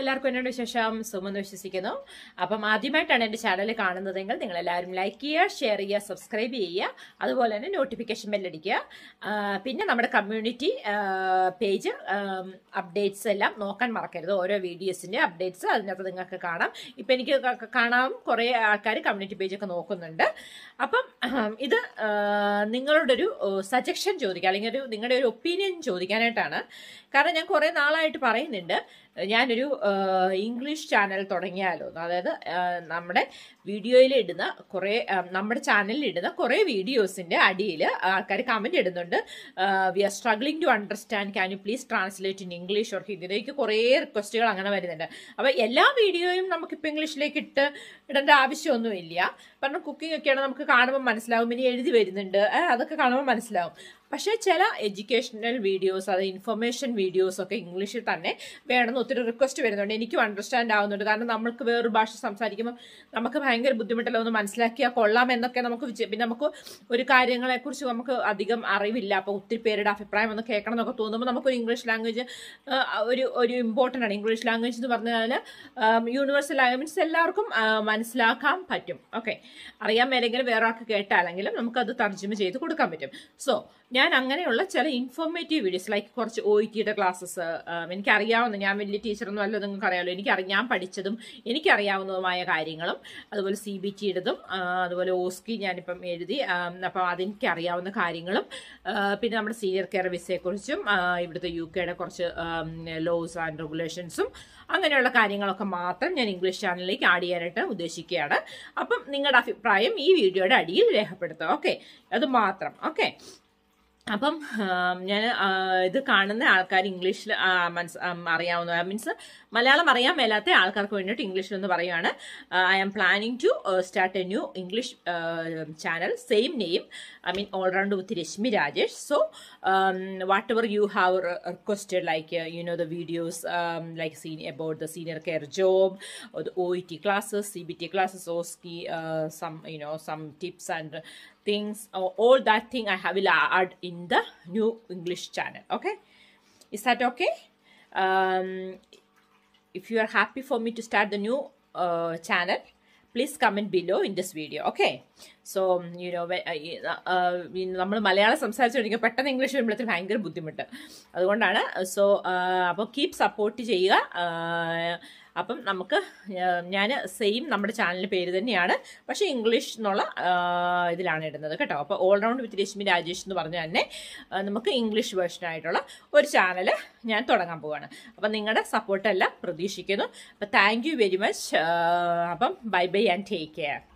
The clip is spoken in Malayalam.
എല്ലാവർക്കും എന്നോട് വിശേഷം സുമെന്ന് വിശ്വസിക്കുന്നു അപ്പം ആദ്യമായിട്ടാണ് എൻ്റെ ചാനൽ കാണുന്നതെങ്കിൽ നിങ്ങൾ എല്ലാവരും ലൈക്ക് ചെയ്യുക ഷെയർ ചെയ്യുക സബ്സ്ക്രൈബ് ചെയ്യുക അതുപോലെ തന്നെ നോട്ടിഫിക്കേഷൻ ബെല്ലടിക്കുക പിന്നെ നമ്മുടെ കമ്മ്യൂണിറ്റി പേജ് അപ്ഡേറ്റ്സ് എല്ലാം നോക്കാൻ മറക്കരുത് ഓരോ വീഡിയോസിൻ്റെ അപ്ഡേറ്റ്സ് അതിനകത്ത് നിങ്ങൾക്ക് കാണാം ഇപ്പം എനിക്ക് കാണാം കുറേ ആൾക്കാർ കമ്മ്യൂണിറ്റി പേജൊക്കെ നോക്കുന്നുണ്ട് അപ്പം ഇത് നിങ്ങളുടെ ഒരു സജഷൻ ചോദിക്കുക അല്ലെങ്കിൽ ഒരു നിങ്ങളുടെ ഒരു ഒപ്പീനിയൻ ചോദിക്കാനായിട്ടാണ് കാരണം ഞാൻ കുറേ നാളായിട്ട് പറയുന്നുണ്ട് ഞാനൊരു ഇംഗ്ലീഷ് ചാനൽ തുടങ്ങിയാലോ അതായത് നമ്മുടെ വീഡിയോയിൽ ഇടുന്ന കുറേ നമ്മുടെ ചാനലിൽ ഇടുന്ന കുറേ വീഡിയോസിന്റെ അടിയിൽ ആൾക്കാർ കമന്റ് ഇടുന്നുണ്ട് we are struggling to understand can you please translate in English or ഹിന്ദിയിലേക്ക് കുറേ റിക്വസ്റ്റുകൾ അങ്ങനെ വരുന്നുണ്ട് അപ്പോൾ എല്ലാ വീഡിയോയും നമുക്കിപ്പോൾ ഇംഗ്ലീഷിലേക്ക് ഇട്ട് ഇടേണ്ട ആവശ്യമൊന്നുമില്ല കാരണം കുക്കിംഗ് ഒക്കെയാണ് നമുക്ക് കാണുമ്പോൾ മനസ്സിലാവും ഇനി എഴുതി വരുന്നുണ്ട് അതൊക്കെ കാണുമ്പോൾ മനസ്സിലാവും പക്ഷേ ചില എഡ്യൂക്കേഷണൽ വീഡിയോസ് അത് ഇൻഫർമേഷൻ വീഡിയോസ് ഒക്കെ ഇംഗ്ലീഷിൽ തന്നെ വേണമെന്ന് ഒത്തിരി റിക്വസ്റ്റ് വരുന്നുണ്ട് എനിക്കും അണ്ടർസ്റ്റാൻഡ് ആവുന്നുണ്ട് കാരണം നമുക്ക് വേറൊരു ഭാഷ സംസാരിക്കുമ്പോൾ നമുക്ക് ഭയങ്കര ബുദ്ധിമുട്ടല്ല ഒന്ന് മനസ്സിലാക്കിയാൽ കൊള്ളാം എന്നൊക്കെ നമുക്ക് പിന്നെ നമുക്ക് ഒരു കാര്യങ്ങളെക്കുറിച്ച് നമുക്ക് അധികം അറിവില്ല അപ്പോൾ ഒത്തിരി പേരുടെ അഭിപ്രായം ഒന്ന് കേൾക്കണം എന്നൊക്കെ തോന്നുമ്പോൾ നമുക്കൊരു ഇംഗ്ലീഷ് ലാംഗ്വേജ് ഒരു ഒരു ഇമ്പോർട്ടൻ്റ് ആണ് ഇംഗ്ലീഷ് ലാംഗ്വേജ് എന്ന് പറഞ്ഞാൽ യൂണിവേഴ്സൽ ലാംഗ്വേജ് എല്ലാവർക്കും മനസ്സിലാക്കാൻ പറ്റും ഓക്കെ അറിയാൻ മേലെങ്കിലും വേറെ ആൾക്ക് കേട്ടാലെങ്കിലും നമുക്കത് തർജ്ജമ ചെയ്ത് കൊടുക്കാൻ പറ്റും സോ ഞാൻ ഞാൻ അങ്ങനെയുള്ള ചില ഇൻഫോർമേറ്റീവ് വീഡിയോസ് ലൈക്ക് കുറച്ച് ഒ ടിയുടെ ക്ലാസ്സസ് എനിക്കറിയാവുന്ന ഞാൻ വലിയ ടീച്ചറൊന്നും അല്ല നിങ്ങൾക്ക് അറിയാമല്ലോ എനിക്ക് ഞാൻ പഠിച്ചതും എനിക്കറിയാവുന്നതുമായ കാര്യങ്ങളും അതുപോലെ സി ബി ടിയുടേതും അതുപോലെ ഓസ്കി ഞാനിപ്പം എഴുതി അപ്പം അതെനിക്കറിയാവുന്ന കാര്യങ്ങളും പിന്നെ നമ്മുടെ സീനിയർ കെയർ വിസയെക്കുറിച്ചും ഇവിടുത്തെ യു കെയുടെ കുറച്ച് ലോസ് ആൻഡ് റെഗുലേഷൻസും അങ്ങനെയുള്ള കാര്യങ്ങളൊക്കെ മാത്രം ഞാൻ ഇംഗ്ലീഷ് ചാനലിലേക്ക് ആഡ് ചെയ്യാനായിട്ട് ഉദ്ദേശിക്കുകയാണ് അപ്പം നിങ്ങളുടെ അഭിപ്രായം ഈ വീഡിയോയുടെ അടിയിൽ രേഖപ്പെടുത്തുക ഓക്കെ അത് മാത്രം ഓക്കെ അപ്പം ഞാൻ ഇത് കാണുന്ന ആൾക്കാർ ഇംഗ്ലീഷിൽ മനസ് അറിയാവുന്ന മീൻസ് മലയാളം അറിയാൻ മേലാത്ത ആൾക്കാർക്ക് വേണ്ടിയിട്ട് ഇംഗ്ലീഷിൽ എന്ന് പറയുകയാണ് I am planning to start a new English channel same name I mean all round with Reshmi Rajesh so whatever you have requested like you know the videos like seen about the senior care job O E T classes C B T classes OSCE some you know some tips and things or all that thing I have will add in the new English channel. Okay. Is that okay? Um, if you are happy for me to start the new uh, channel, please comment below in this video. Okay. So you know um, uh, uh, നമ്മൾ മലയാളം സംസാരിച്ചു കഴിഞ്ഞാൽ പെട്ടെന്ന് ഇംഗ്ലീഷ് വരുമ്പോഴത്തേക്ക് ഭയങ്കര ബുദ്ധിമുട്ട് അതുകൊണ്ടാണ് സോ അപ്പോൾ കീപ് സപ്പോർട്ട് ചെയ്യുക uh, അപ്പം നമുക്ക് ഞാൻ സെയിം നമ്മുടെ ചാനലിൻ്റെ പേര് തന്നെയാണ് പക്ഷേ ഇംഗ്ലീഷ് എന്നുള്ള ഇതിലാണ് ഇടുന്നത് കേട്ടോ അപ്പോൾ ഓൾറൗണ്ട് വിത്ത് രശ്മി രാജേഷ് എന്ന് പറഞ്ഞ തന്നെ നമുക്ക് ഇംഗ്ലീഷ് വേർഷനായിട്ടുള്ള ഒരു ചാനൽ ഞാൻ തുടങ്ങാൻ പോവുകയാണ് അപ്പം നിങ്ങളുടെ സപ്പോർട്ടെല്ലാം പ്രതീക്ഷിക്കുന്നു അപ്പം താങ്ക് വെരി മച്ച് അപ്പം bye bye and take care